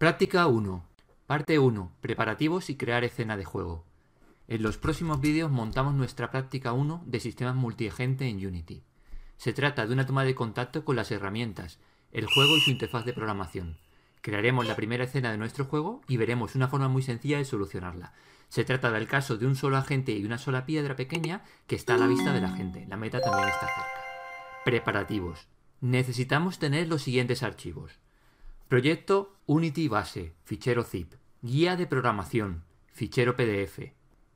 Práctica 1. Parte 1. Preparativos y crear escena de juego. En los próximos vídeos montamos nuestra práctica 1 de sistemas multiagente en Unity. Se trata de una toma de contacto con las herramientas, el juego y su interfaz de programación. Crearemos la primera escena de nuestro juego y veremos una forma muy sencilla de solucionarla. Se trata del caso de un solo agente y una sola piedra pequeña que está a la vista de la gente. La meta también está cerca. Preparativos. Necesitamos tener los siguientes archivos. Proyecto Unity Base, fichero zip. Guía de programación, fichero PDF.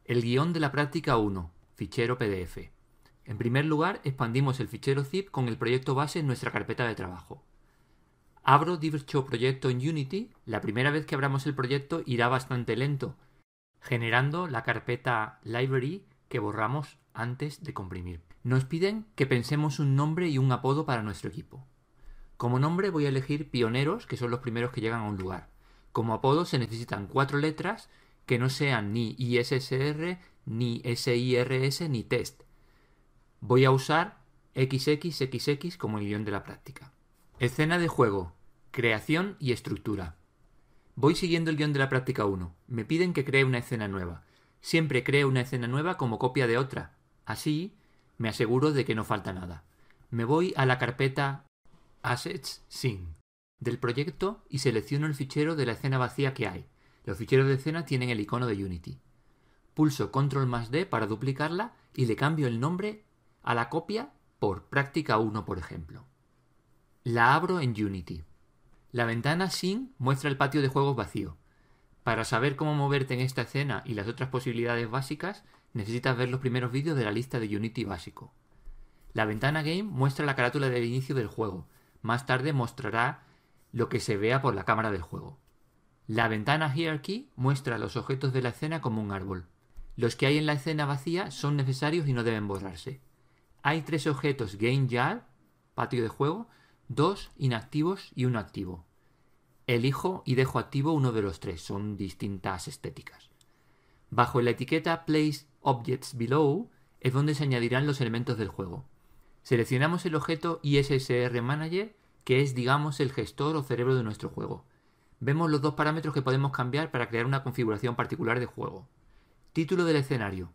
El guión de la práctica 1, fichero PDF. En primer lugar, expandimos el fichero zip con el proyecto base en nuestra carpeta de trabajo. Abro dicho proyecto en Unity. La primera vez que abramos el proyecto irá bastante lento, generando la carpeta library que borramos antes de comprimir. Nos piden que pensemos un nombre y un apodo para nuestro equipo. Como nombre voy a elegir pioneros, que son los primeros que llegan a un lugar. Como apodo se necesitan cuatro letras que no sean ni ISSR, ni SIRS, ni test. Voy a usar XXXX como el guión de la práctica. Escena de juego, creación y estructura. Voy siguiendo el guión de la práctica 1. Me piden que cree una escena nueva. Siempre cree una escena nueva como copia de otra. Así me aseguro de que no falta nada. Me voy a la carpeta Assets sin del proyecto y selecciono el fichero de la escena vacía que hay. Los ficheros de escena tienen el icono de Unity. Pulso Control más D para duplicarla y le cambio el nombre a la copia por práctica 1, por ejemplo. La abro en Unity. La ventana Sin muestra el patio de juegos vacío. Para saber cómo moverte en esta escena y las otras posibilidades básicas, necesitas ver los primeros vídeos de la lista de Unity básico. La ventana Game muestra la carátula del inicio del juego, más tarde mostrará lo que se vea por la cámara del juego. La ventana Hierarchy muestra los objetos de la escena como un árbol. Los que hay en la escena vacía son necesarios y no deben borrarse. Hay tres objetos Game Jar, patio de juego, dos inactivos y uno activo. Elijo y dejo activo uno de los tres, son distintas estéticas. Bajo la etiqueta Place Objects Below es donde se añadirán los elementos del juego. Seleccionamos el objeto ISSR Manager que es, digamos, el gestor o cerebro de nuestro juego. Vemos los dos parámetros que podemos cambiar para crear una configuración particular de juego. Título del escenario,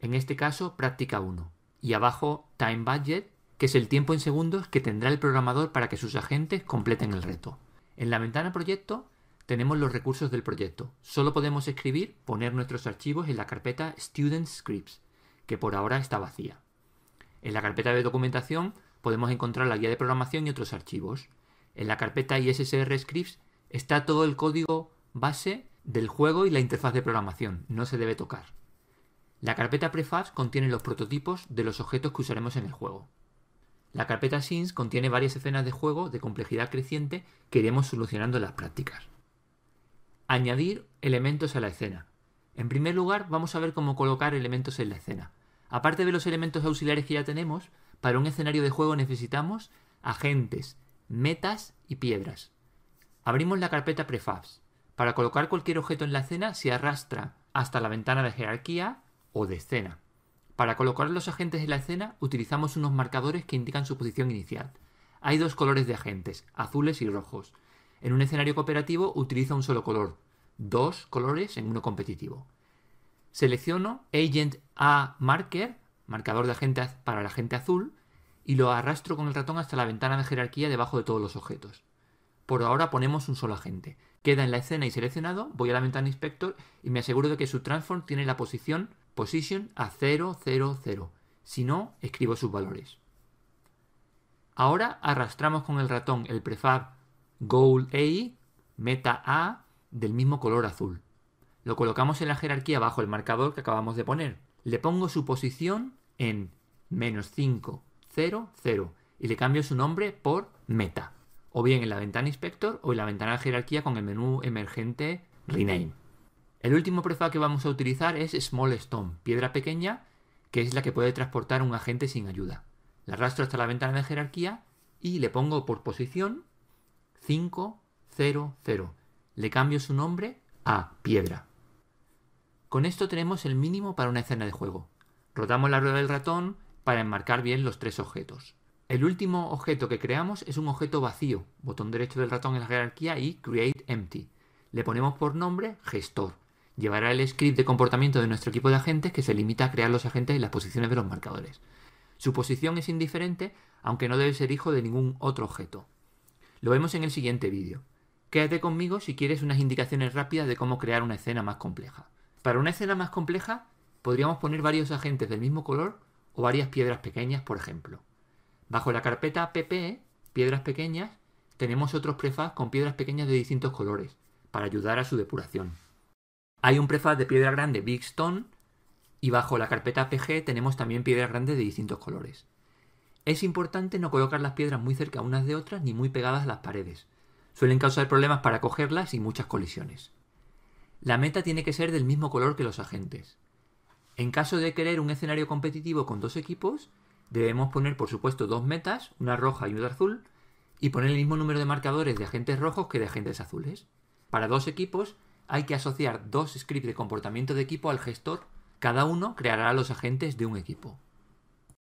en este caso práctica 1, y abajo time budget, que es el tiempo en segundos que tendrá el programador para que sus agentes completen el reto. En la ventana proyecto tenemos los recursos del proyecto. Solo podemos escribir, poner nuestros archivos en la carpeta Student Scripts, que por ahora está vacía. En la carpeta de documentación podemos encontrar la guía de programación y otros archivos. En la carpeta ISSR Scripts está todo el código base del juego y la interfaz de programación, no se debe tocar. La carpeta Prefabs contiene los prototipos de los objetos que usaremos en el juego. La carpeta Scenes contiene varias escenas de juego de complejidad creciente que iremos solucionando en las prácticas. Añadir elementos a la escena. En primer lugar, vamos a ver cómo colocar elementos en la escena. Aparte de los elementos auxiliares que ya tenemos, para un escenario de juego necesitamos agentes, metas y piedras. Abrimos la carpeta prefabs. Para colocar cualquier objeto en la escena se arrastra hasta la ventana de jerarquía o de escena. Para colocar los agentes en la escena utilizamos unos marcadores que indican su posición inicial. Hay dos colores de agentes, azules y rojos. En un escenario cooperativo utiliza un solo color, dos colores en uno competitivo. Selecciono Agent A Marker marcador de agente para la gente azul, y lo arrastro con el ratón hasta la ventana de jerarquía debajo de todos los objetos. Por ahora ponemos un solo agente. Queda en la escena y seleccionado, voy a la ventana inspector y me aseguro de que su transform tiene la posición position a 0, 0, 0. Si no, escribo sus valores. Ahora arrastramos con el ratón el prefab goal A, meta A, del mismo color azul. Lo colocamos en la jerarquía bajo el marcador que acabamos de poner le pongo su posición en menos 5, 0, 0 y le cambio su nombre por meta. O bien en la ventana inspector o en la ventana de jerarquía con el menú emergente rename. El último prefab que vamos a utilizar es Small Stone, piedra pequeña, que es la que puede transportar un agente sin ayuda. La arrastro hasta la ventana de jerarquía y le pongo por posición 5, 0, 0. Le cambio su nombre a piedra. Con esto tenemos el mínimo para una escena de juego. Rotamos la rueda del ratón para enmarcar bien los tres objetos. El último objeto que creamos es un objeto vacío, botón derecho del ratón en la jerarquía y Create Empty. Le ponemos por nombre Gestor. Llevará el script de comportamiento de nuestro equipo de agentes que se limita a crear los agentes y las posiciones de los marcadores. Su posición es indiferente, aunque no debe ser hijo de ningún otro objeto. Lo vemos en el siguiente vídeo. Quédate conmigo si quieres unas indicaciones rápidas de cómo crear una escena más compleja. Para una escena más compleja, podríamos poner varios agentes del mismo color o varias piedras pequeñas, por ejemplo. Bajo la carpeta PPE, piedras pequeñas, tenemos otros prefabs con piedras pequeñas de distintos colores, para ayudar a su depuración. Hay un prefab de piedra grande Big Stone y bajo la carpeta PG tenemos también piedras grandes de distintos colores. Es importante no colocar las piedras muy cerca unas de otras ni muy pegadas a las paredes. Suelen causar problemas para cogerlas y muchas colisiones. La meta tiene que ser del mismo color que los agentes. En caso de querer un escenario competitivo con dos equipos, debemos poner por supuesto dos metas, una roja y una azul, y poner el mismo número de marcadores de agentes rojos que de agentes azules. Para dos equipos hay que asociar dos scripts de comportamiento de equipo al gestor, cada uno creará los agentes de un equipo.